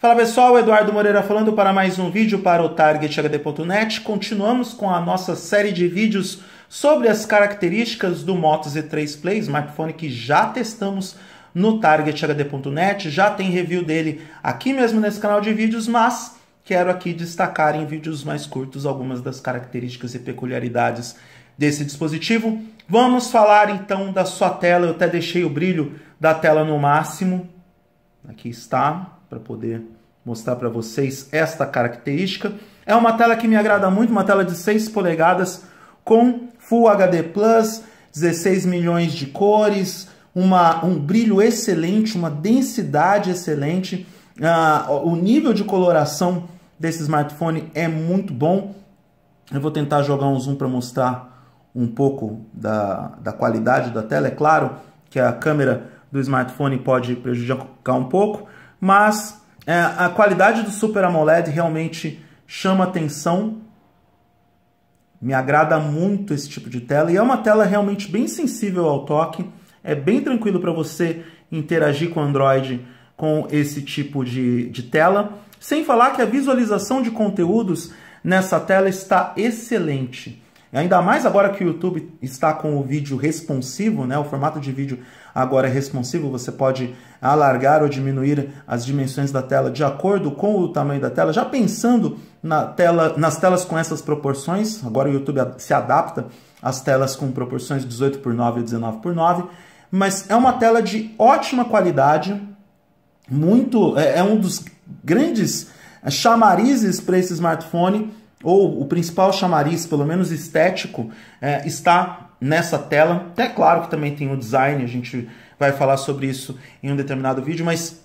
Fala pessoal, Eduardo Moreira falando para mais um vídeo para o TargetHD.net. Continuamos com a nossa série de vídeos sobre as características do Moto Z3 Play, smartphone que já testamos no TargetHD.net, já tem review dele aqui mesmo nesse canal de vídeos, mas quero aqui destacar em vídeos mais curtos algumas das características e peculiaridades desse dispositivo. Vamos falar então da sua tela, eu até deixei o brilho da tela no máximo. Aqui está para poder mostrar para vocês esta característica. É uma tela que me agrada muito, uma tela de 6 polegadas com Full HD Plus, 16 milhões de cores, uma, um brilho excelente, uma densidade excelente. Uh, o nível de coloração desse smartphone é muito bom. Eu vou tentar jogar um zoom para mostrar um pouco da, da qualidade da tela. É claro que a câmera do smartphone pode prejudicar um pouco, mas é, a qualidade do Super AMOLED realmente chama atenção. Me agrada muito esse tipo de tela e é uma tela realmente bem sensível ao toque. É bem tranquilo para você interagir com o Android com esse tipo de, de tela. Sem falar que a visualização de conteúdos nessa tela está excelente. Ainda mais agora que o YouTube está com o vídeo responsivo, né? O formato de vídeo agora é responsivo, você pode alargar ou diminuir as dimensões da tela de acordo com o tamanho da tela. Já pensando na tela, nas telas com essas proporções, agora o YouTube se adapta às telas com proporções 18 por 9 e 19 por 9, mas é uma tela de ótima qualidade, muito é, é um dos grandes é, chamarizes para esse smartphone ou o principal chamariz, pelo menos estético, é, está nessa tela. É claro que também tem o design, a gente vai falar sobre isso em um determinado vídeo, mas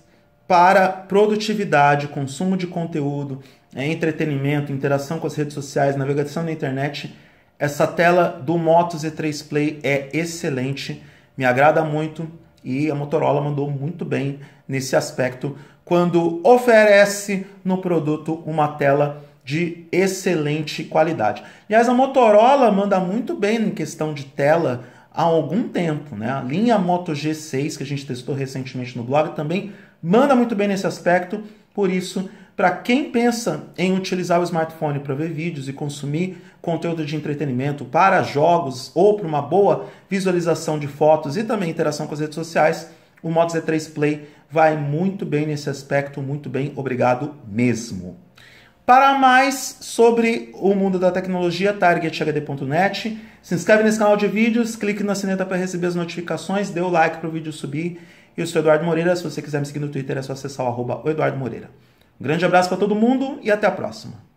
para produtividade, consumo de conteúdo, é, entretenimento, interação com as redes sociais, navegação na internet, essa tela do Moto Z3 Play é excelente, me agrada muito e a Motorola mandou muito bem nesse aspecto quando oferece no produto uma tela de excelente qualidade. Aliás, a Motorola manda muito bem em questão de tela há algum tempo, né? A linha Moto G6 que a gente testou recentemente no blog também manda muito bem nesse aspecto. Por isso, para quem pensa em utilizar o smartphone para ver vídeos e consumir conteúdo de entretenimento para jogos ou para uma boa visualização de fotos e também interação com as redes sociais, o Moto Z3 Play vai muito bem nesse aspecto, muito bem, obrigado mesmo. Para mais sobre o mundo da tecnologia, targethd.net. Se inscreve nesse canal de vídeos, clique na sineta para receber as notificações, dê o like para o vídeo subir. Eu sou Eduardo Moreira. Se você quiser me seguir no Twitter, é só acessar o arroba Eduardo Moreira. Um grande abraço para todo mundo e até a próxima.